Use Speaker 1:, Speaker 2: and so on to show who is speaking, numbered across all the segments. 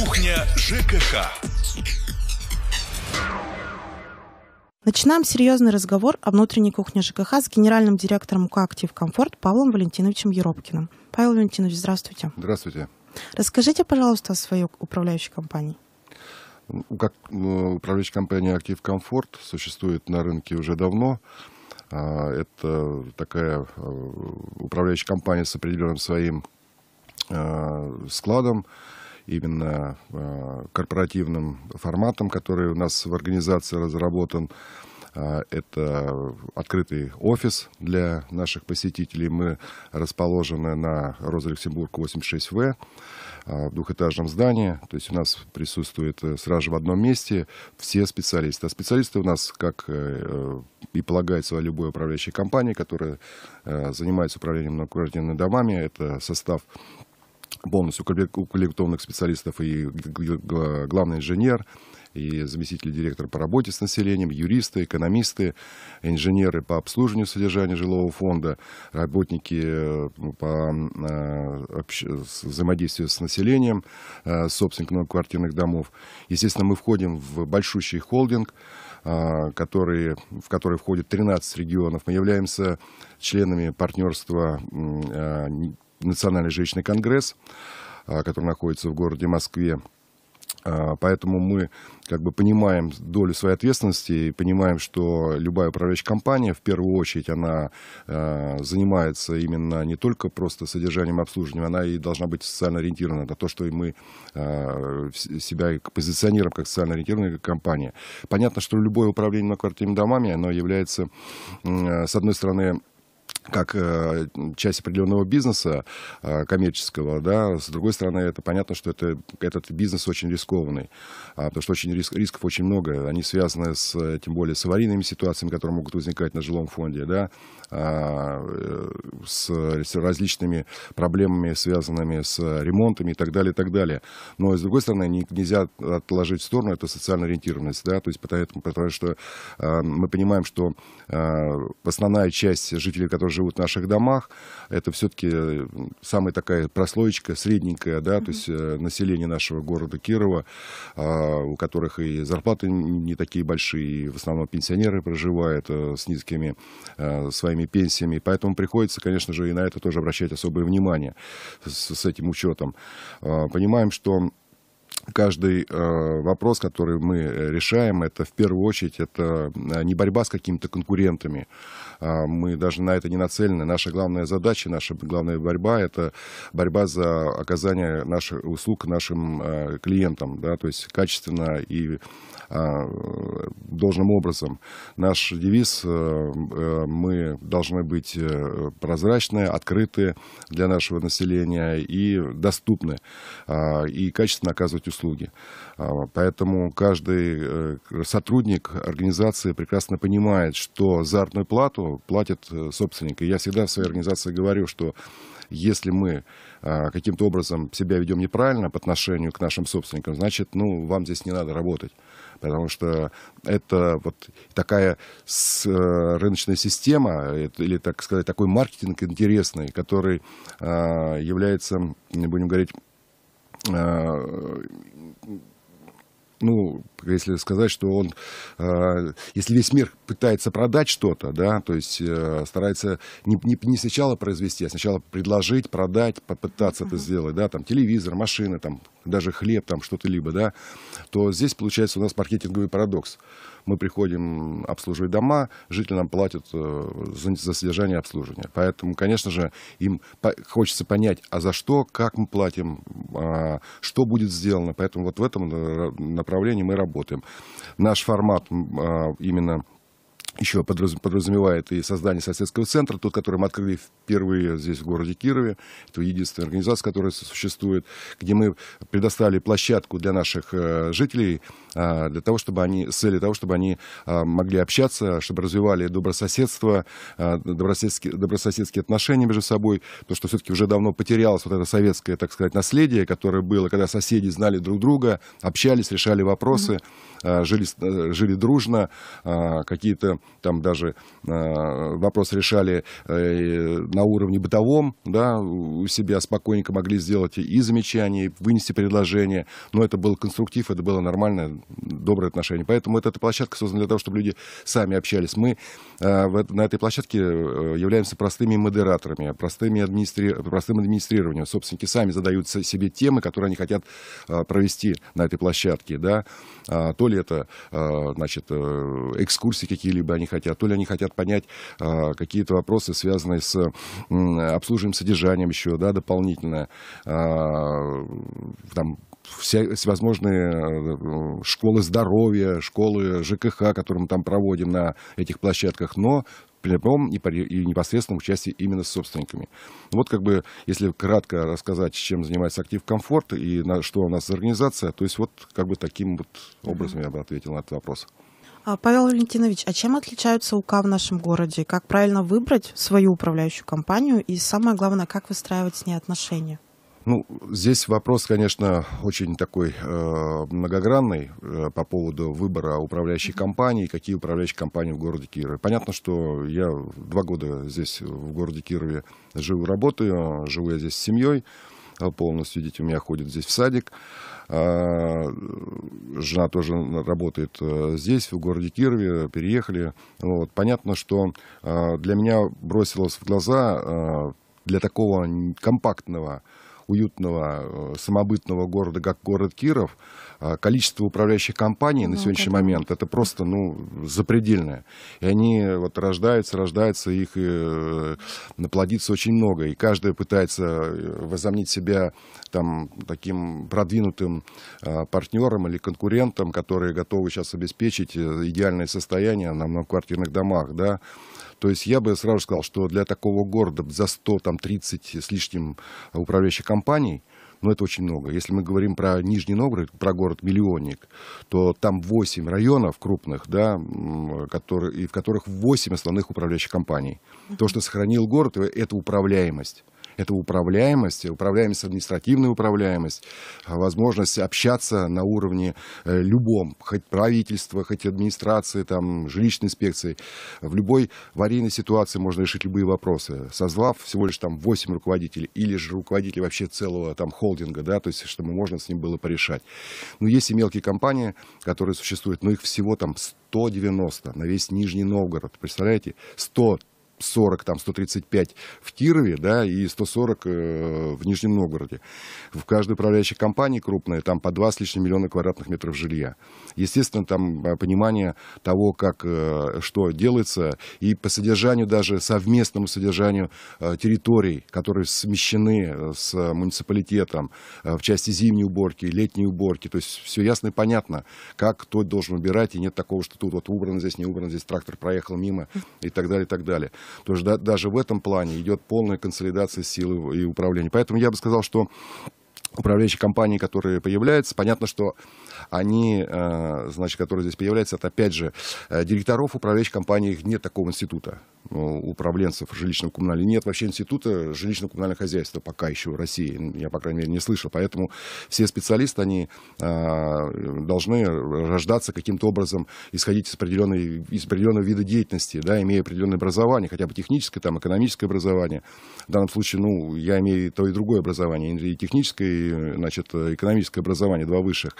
Speaker 1: Кухня ЖКХ.
Speaker 2: Начинаем серьезный разговор о внутренней кухне ЖКХ с генеральным директором УК «Актив Комфорт» Павлом Валентиновичем Еропкиным. Павел Валентинович, здравствуйте. Здравствуйте. Расскажите, пожалуйста, о своей управляющей компании.
Speaker 1: Ну, как ну, управляющая компания «Актив Комфорт» существует на рынке уже давно. А, это такая э, управляющая компания с определенным своим э, складом, именно э, корпоративным форматом, который у нас в организации разработан. Э, это открытый офис для наших посетителей. Мы расположены на Роза-Люксембург 86В э, в двухэтажном здании. То есть у нас присутствует сразу же в одном месте все специалисты. А специалисты у нас, как и полагается любой управляющей компании, которая занимается управлением многоквартирными домами, это состав полностью укомплектованных специалистов и главный инженер, и заместитель директора по работе с населением, юристы, экономисты, инженеры по обслуживанию содержания жилого фонда, работники э, по э, взаимодействию с населением, э, собственников квартирных домов. Естественно, мы входим в большущий холдинг, который, в который входит 13 регионов. Мы являемся членами партнерства Национальный жилищный конгресс, а, который находится в городе Москве. А, поэтому мы как бы понимаем долю своей ответственности и понимаем, что любая управляющая компания, в первую очередь, она э, занимается именно не только просто содержанием и обслуживанием, она и должна быть социально ориентирована. Это то, что и мы э, себя позиционируем как социально ориентированная компания. Понятно, что любое управление многоквартирными домами, оно является, э, с одной стороны, как э, часть определенного бизнеса э, коммерческого, да, с другой стороны, это понятно, что это, этот бизнес очень рискованный, а, потому что очень риск, рисков очень много, они связаны с, э, тем более, с аварийными ситуациями, которые могут возникать на жилом фонде, да, а, э, с различными проблемами, связанными с ремонтами и так далее, и так далее. Но, с другой стороны, нельзя отложить в сторону это социально ориентированность, да, то есть потому, потому что а, мы понимаем, что а, основная часть жителей, которые живут в наших домах, это все-таки э, самая такая прослоечка, средненькая, да, то есть э, население нашего города Кирова, у которых и зарплаты не такие большие, и в основном пенсионеры проживают с низкими своими зарплатами, пенсиями. Поэтому приходится, конечно же, и на это тоже обращать особое внимание с, с этим учетом. А, понимаем, что каждый э, вопрос, который мы э, решаем, это в первую очередь это э, не борьба с какими-то конкурентами. Э, мы даже на это не нацелены. Наша главная задача, наша главная борьба – это борьба за оказание наших услуг нашим э, клиентам, да, то есть качественно и э, должным образом. Наш девиз э, э – мы должны быть прозрачны, открыты для нашего населения и доступны, э, и качественно оказывать услуги услуги. А, поэтому каждый э, сотрудник организации прекрасно понимает, что заработную плату платит э, собственник. И я всегда в своей организации говорю, что если мы а, каким-то образом себя ведем неправильно по отношению к нашим собственникам, значит, ну, вам здесь не надо работать. Потому что это вот такая э, рыночная система, или, так сказать, такой маркетинг интересный, который а, является, не будем говорить, Э, ну, если сказать, что он, э, если весь мир пытается продать что-то, да, то есть э, старается не, не, не сначала произвести, а сначала предложить, продать, попытаться uh-huh. это сделать, да, там телевизор, машины, там даже хлеб, там что-то либо, да, то здесь получается у нас маркетинговый парадокс мы приходим обслуживать дома, жители нам платят э, за, за содержание обслуживания. Поэтому, конечно же, им хочется понять, а за что, как мы платим, а, что будет сделано. Поэтому вот в этом э, направлении мы работаем. Наш формат а, именно еще подразумевает и создание соседского центра, тот, который мы открыли впервые здесь, в городе Кирове. Это единственная организация, которая существует, где мы предоставили площадку для наших э, жителей, а, для того, чтобы они, с целью того, чтобы они а, могли общаться, чтобы развивали добрососедство, а, добрососедские, добрососедские отношения между собой, то, что все-таки уже давно потерялось вот это советское, так сказать, наследие, которое было, когда соседи знали друг друга, общались, решали вопросы, mm -hmm. жили, э, жили дружно, какие-то там даже э, вопрос решали э, на уровне бытовом, да, у себя спокойненько могли сделать и замечания, и вынести предложение, но это был конструктив, это было нормальное, доброе отношение. Поэтому эта, эта площадка создана для того, чтобы люди сами общались. Мы э, в, на этой площадке э, являемся простыми модераторами, простыми администри... простым администрированием. Собственники сами задают себе темы, которые они хотят э, провести на этой площадке, да, а, то ли это, э, значит, э, экскурсии какие-либо они хотят, то ли они хотят понять а, какие-то вопросы, связанные с м, обслуживанием, содержанием еще, да, дополнительно, а, там, все, всевозможные э, школы здоровья, школы ЖКХ, которые мы там проводим на этих площадках, но при прямом и непосредственном участии именно с собственниками. Вот как бы, если кратко рассказать, чем занимается актив комфорт и на, что у нас за организация, то есть вот как бы таким вот образом я бы ответил на этот
Speaker 2: вопрос. А, Павел Валентинович, а чем отличаются УК в нашем городе? Как правильно выбрать свою управляющую компанию? И самое главное, как выстраивать с ней отношения?
Speaker 1: Ну, здесь вопрос, конечно, очень такой э, многогранный э, по поводу выбора управляющей компании, какие управляющие компании в городе Кирове. Понятно, что я два года здесь в городе Кирове живу, работаю, живу я здесь с семьей. А, полностью. Дети у меня ходят здесь в садик. А, жена тоже работает э, здесь, в городе Кирове, переехали. Вот. Понятно, что а, для меня бросилось в глаза для такого компактного уютного, э, самобытного города, как город Киров, а, количество управляющих компаний на ну, сегодняшний это... момент это просто ну, запредельное. И они вот рождаются, рождаются, их э, наплодится очень много. И каждая пытается э, возомнить себя там, таким продвинутым э, партнером или конкурентом, которые готовы сейчас обеспечить э, идеальное состояние на многоквартирных домах. Да? То есть я бы сразу сказал, что для такого города за 100, там, 30 с лишним управляющих компаний – но ну, это очень много. Если мы говорим про Нижний Новгород, про город-миллионник, то там 8 районов крупных, да, которые, и в которых 8 основных управляющих компаний. То, что сохранил город, э, это управляемость. Это управляемость, э, управляемость, административная управляемость, э, возможность общаться на уровне э, любом, хоть правительства, хоть администрации, там, жилищной инспекции. В любой аварийной ситуации можно решить любые вопросы, созвав всего лишь там 8 руководителей или же руководителей вообще целого там холдинга, да, то есть чтобы можно с ним было порешать. Но ну, есть и мелкие компании, которые существуют, но их всего там 190 на весь Нижний Новгород, представляете? 100 140, там 135 в Кирове, да, и 140 э, в Нижнем Новгороде. В каждой управляющей компании крупной там по 2 с лишним миллиона квадратных метров жилья. Естественно, там э, понимание того, как, э, что делается, и по содержанию даже, совместному содержанию э, территорий, которые смещены э, с муниципалитетом э, в части зимней уборки, летней уборки. То есть все ясно и понятно, как кто должен убирать, и нет такого, что тут вот убрано здесь, не убрано здесь, трактор проехал мимо и так далее, и так далее. Потому что даже в этом плане идет полная консолидация силы и управления. Поэтому я бы сказал, что управляющие компании, которые появляются. Понятно, что они, э, значит, которые здесь появляются, это, опять же, э, директоров управляющих компаний, их нет такого института ну, управленцев жилищного коммунального. Нет вообще института жилищно-коммунального хозяйства пока еще в России. Я, по крайней мере, не слышал. Поэтому все специалисты, они э, должны рождаться каким-то образом, исходить из, определенной, из определенного вида деятельности, да, имея определенное образование, хотя бы техническое, там, экономическое образование. В данном случае, ну, я имею то, и другое образование, и техническое, значит, экономическое образование, два высших,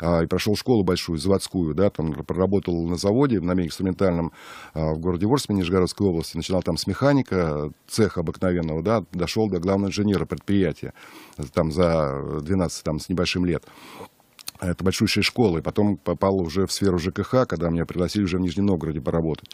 Speaker 1: а, и прошел школу большую, заводскую, да, там проработал на заводе, на инструментальном а, в городе Ворсме, Нижегородской области, начинал там с механика, цеха обыкновенного, да, дошел до главного инженера предприятия, там за 12 там, с небольшим лет. А это большущая школа, и потом попал уже в сферу ЖКХ, когда меня пригласили уже в Нижнем Новгороде поработать.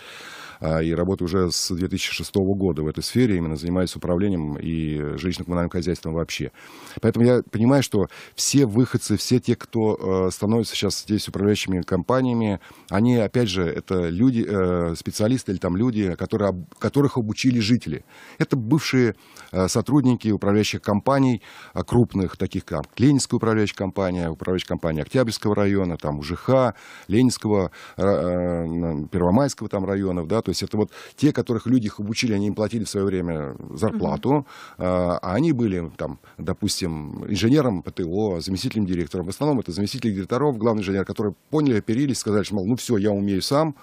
Speaker 1: А, и работаю уже с 2006 года в этой сфере, именно занимаюсь управлением и жилищно-коммунальным хозяйством вообще. Поэтому я понимаю, что все выходцы, все те, кто э, становится сейчас здесь управляющими компаниями, они, опять же, это люди, э, специалисты или там люди, которые, которых обучили жители. Это бывшие э, сотрудники управляющих компаний крупных, таких как Ленинская управляющая компания, управляющая компания образования Октябрьского района, там УЖХ, Ленинского, э, э, Первомайского там районов, да, то есть это вот те, которых люди их обучили, они им платили в свое время зарплату, mm-hmm. а они были там, допустим, инженером ПТО, заместителем директора, в основном это заместители директоров, главный инженер, которые поняли, оперились, сказали, что, мол, ну все, я умею сам,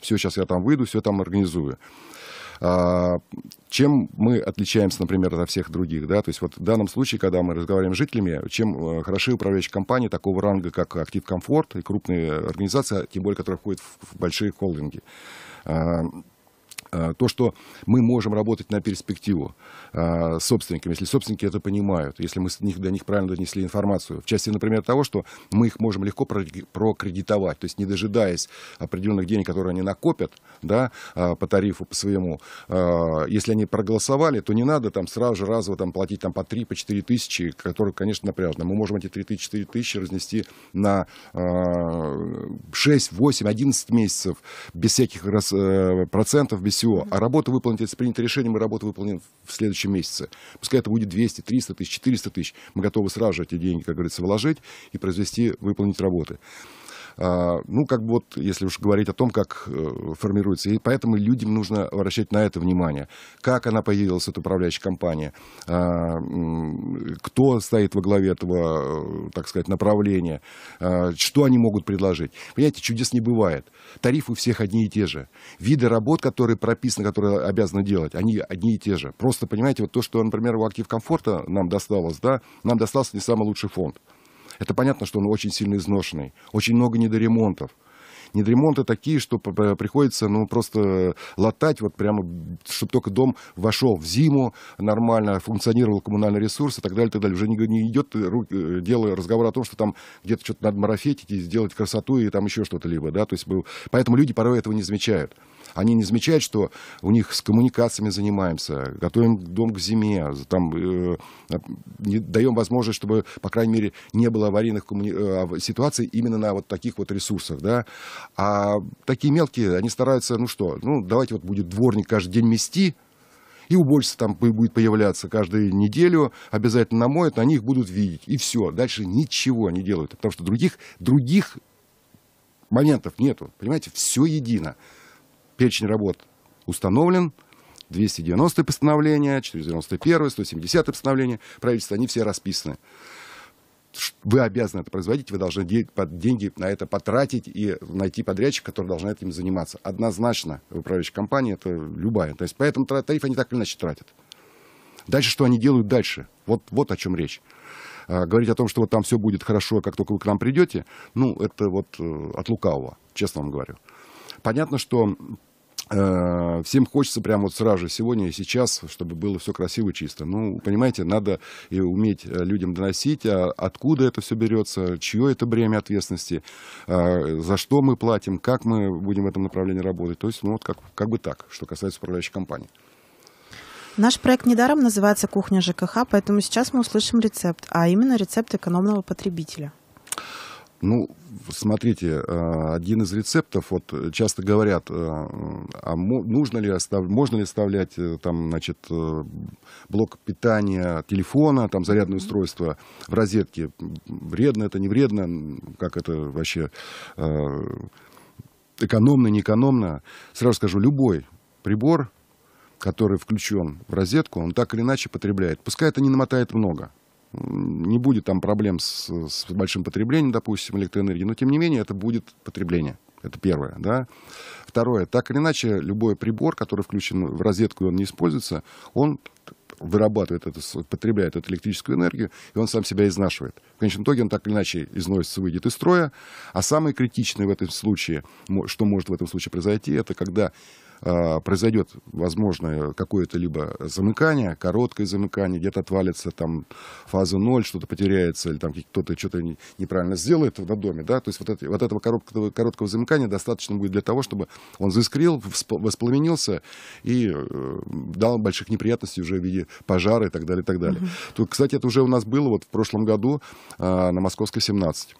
Speaker 1: все, сейчас я там выйду, все там организую. А, чем мы отличаемся, например, от всех других? Да? То есть вот в данном случае, когда мы разговариваем с жителями, чем э, хороши управляющие компании такого ранга, как «Актив Комфорт» и крупные организации, а тем более, которые входят в большие холдинги. А, Э, то, что мы можем работать на перспективу э, с собственниками, если собственники это понимают, если мы них, до них правильно донесли информацию. В части, например, того, что мы их можем легко прокредитовать, то есть не дожидаясь определенных денег, которые они накопят да, э, по тарифу, по своему. если они проголосовали, то не надо там сразу же разово там, платить там, по 3-4 по тысячи, которые, конечно, напряжно. Мы можем эти 3-4 тысячи разнести на 6, 8, 11 месяцев без всяких процентов, без всего, а работа выполнена, если принято решение, мы работу выполним в следующем месяце. Пускай это будет 200, 300 тысяч, 400 тысяч, мы готовы сразу же эти деньги, как говорится, вложить и произвести, выполнить работы. А, ну, как бы вот, если уж говорить о том, как э, формируется. И поэтому людям нужно обращать на это внимание. Как она появилась, эта управляющая компания, а, кто стоит во главе этого, э, так сказать, направления, а, что они могут предложить. Понимаете, чудес не бывает. Тарифы у всех одни и те же. Виды работ, которые прописаны, которые обязаны делать, они одни и те же. Просто, понимаете, вот то, что, например, у актив комфорта нам досталось, да, нам достался не самый лучший фонд. Это понятно, что он очень сильно изношенный, очень много недоремонтов. Недоремонты такие, что приходится ну, просто латать, вот прямо, чтобы только дом вошел в зиму нормально, функционировал коммунальный ресурс и так далее, и так далее. Уже не, не идет э, дело, разговор о том, что там где-то что-то надо марафетить и сделать красоту и там еще что-то либо. Да? То есть, поэтому люди порой этого не замечают. Они не замечают, что у них с коммуникациями занимаемся, готовим дом к зиме, там, э, даем возможность, чтобы, по крайней мере, не было аварийных коммуни... Э, ситуаций именно на вот таких вот ресурсах. Да? А такие мелкие, они стараются, ну что, ну давайте вот будет дворник каждый день мести, и уборщица там будет появляться каждую неделю, обязательно намоет, на них будут видеть, и все. Дальше ничего не делают, потому что других, других моментов нету, понимаете, все едино перечень работ установлен, 290 постановления, 491, 170 постановления. правительства, они все расписаны. Вы обязаны это производить, вы должны деньги на это потратить и найти подрядчика, который должен этим заниматься. Однозначно управляющая компания, это любая. То есть поэтому тариф они так или иначе тратят. Дальше, что они делают дальше? Вот, вот о чем речь. А, говорить о том, что вот там все будет хорошо, как только вы к нам придете, ну, это вот э, от лукавого, честно вам говорю. Понятно, что Э, всем хочется прямо вот сразу же, сегодня и сейчас, чтобы было все красиво и чисто. Ну, понимаете, надо и уметь э, людям доносить, а откуда это все берется, чье это бремя ответственности, э, за что мы платим, как мы будем в этом направлении работать. То есть, ну, вот как, как бы так, что касается управляющей компании.
Speaker 2: Наш проект недаром называется «Кухня ЖКХ», поэтому сейчас мы услышим рецепт, а именно рецепт экономного потребителя.
Speaker 1: Ну, смотрите, э, один из рецептов, вот э, часто говорят, э, а нужно ли, можно ли оставлять там, значит, блок питания телефона, там, зарядное устройство в розетке? Вредно это, не вредно? Как это вообще экономно, не экономно? Сразу скажу, любой прибор, который включен в розетку, он так или иначе потребляет. Пускай это не намотает много, не будет там проблем с, с большим потреблением, допустим, электроэнергии, но тем не менее это будет потребление. Это первое, да. Второе, так или иначе, любой прибор, который включен в розетку и он не используется, он вырабатывает это, потребляет эту электрическую энергию, и он сам себя изнашивает. В конечном итоге он так или иначе износится, выйдет из строя. А самое критичное в этом случае, что может в этом случае произойти, это когда Э, произойдет, возможно, какое-то либо замыкание, короткое замыкание, где-то отвалится там фаза 0, что-то потеряется, или там кто-то что-то неправильно сделает в доме, да, то есть вот, это, вот этого короткого, короткого замыкания достаточно будет для того, чтобы он заискрил, воспламенился и э, дал больших неприятностей уже в виде пожара и так далее, и так далее. Mm-hmm. То, кстати, это уже у нас было вот в прошлом году э, на Московской 17.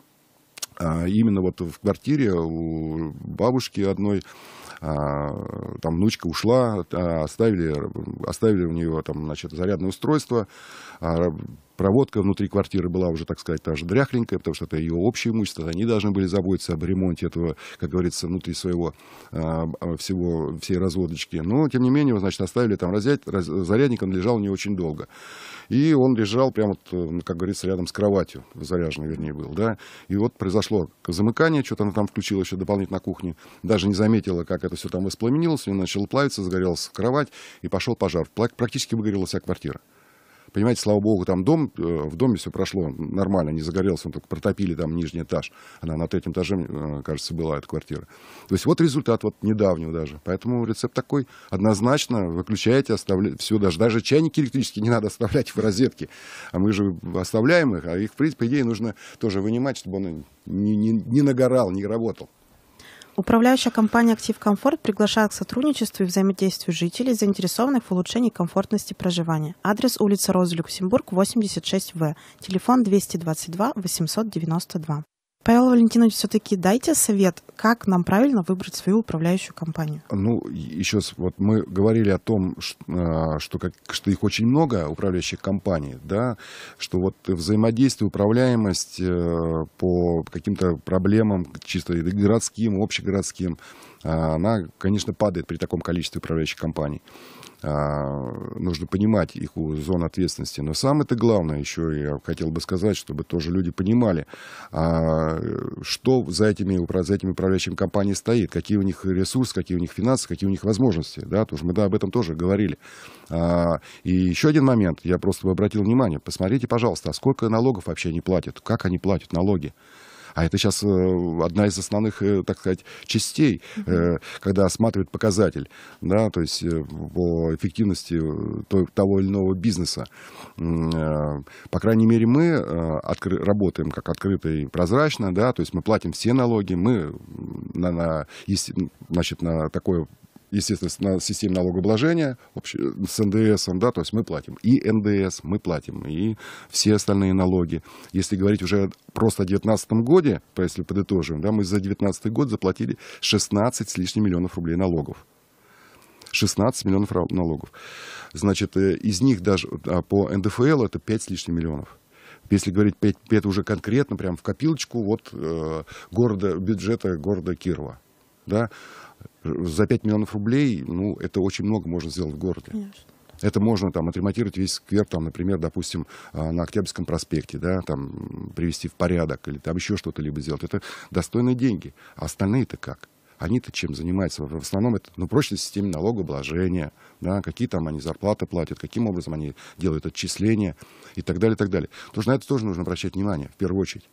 Speaker 1: А именно вот в квартире у бабушки одной а, там внучка ушла, а, оставили, оставили у нее там, значит, зарядное устройство, а, Проводка внутри квартиры была уже, так сказать, даже дряхленькая, потому что это ее общее имущество. Они должны были заботиться об ремонте этого, как говорится, внутри своего а, а, всего, всей разводочки. Но, тем не менее, значит, оставили там разряд, раз, зарядник, он лежал не очень долго. И он лежал прямо, э, ну, как говорится, рядом с кроватью, заряженный, вернее, был, да. И вот произошло замыкание, что-то она там включила еще дополнительно на кухне. Даже не заметила, как это все там воспламенилось, у нее начало плавиться, загорелась кровать, и пошел пожар. Практически выгорела вся квартира. Понимаете, слава богу, там дом, э, в доме все прошло нормально, не загорелся, он только протопили там нижний этаж. Она на третьем этаже, э, кажется, была эта квартира. То есть вот результат вот недавнего даже. Поэтому рецепт такой однозначно. выключайте, оставляйте все, даже, даже чайники электрические не надо оставлять в розетке. А мы же оставляем их, а их, в принципе, идее, нужно тоже вынимать, чтобы он не, не, не нагорал, не работал.
Speaker 2: Управляющая компания «Актив Комфорт» приглашает к сотрудничеству и взаимодействию жителей, заинтересованных в улучшении комфортности проживания. Адрес улица Розы Люксембург, 86В, телефон 222 892. Павел Валентинович, все-таки дайте совет, как нам правильно выбрать свою управляющую компанию.
Speaker 1: Ну, еще вот мы говорили о том, что, а, что, как, что их очень много, управляющих компаний, да, что вот взаимодействие, управляемость э, по каким-то проблемам, чисто городским, общегородским, а, она, конечно, падает при таком количестве управляющих компаний. А, нужно понимать их зону ответственности. Но самое-то главное, еще я хотел бы сказать, чтобы тоже люди понимали, а, что за этими, за этими управляющими компаниями стоит, какие у них ресурсы, какие у них финансы, какие у них возможности. Да? тоже мы да, об этом тоже говорили. И еще один момент, я просто обратил внимание, посмотрите, пожалуйста, а сколько налогов вообще они платят, как они платят налоги. А это сейчас э, одна из основных, э, так сказать, частей, э, когда осматривают показатель, да, то есть по эффективности того или иного бизнеса. По крайней мере, мы откры- работаем как открыто и прозрачно, да, то есть мы платим все налоги, мы на, на, значит, на такое естественно, системе налогообложения с НДС, да, то есть мы платим и НДС, мы платим и все остальные налоги. Если говорить уже просто о 2019 году, то если подытожим, да, мы за 2019 год заплатили 16 с лишним миллионов рублей налогов. 16 миллионов налогов. Значит, э, из них даже а, по НДФЛ это 5 с лишним миллионов. Если говорить 5, 5 уже конкретно, прям в копилочку вот, э, города, бюджета города Кирова. Да? За 5 миллионов рублей, ну, это очень много можно сделать в городе. Конечно. Это можно там отремонтировать весь сквер, там, например, допустим, а, на Октябрьском проспекте, да, там привести в порядок или там еще что-то либо сделать. Это достойные деньги. А остальные-то как? Они-то чем занимаются? В основном это ну, прочность системы налогообложения, да, какие там они зарплаты платят, каким образом они делают отчисления и так далее, и так далее. Потому что на это тоже нужно обращать внимание, в первую очередь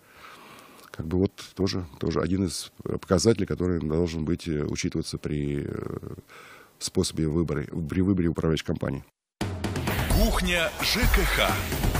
Speaker 1: как бы вот тоже, тоже один из показателей, который должен быть э, учитываться при э, способе выбора, при выборе управляющей компании. Кухня ЖКХ.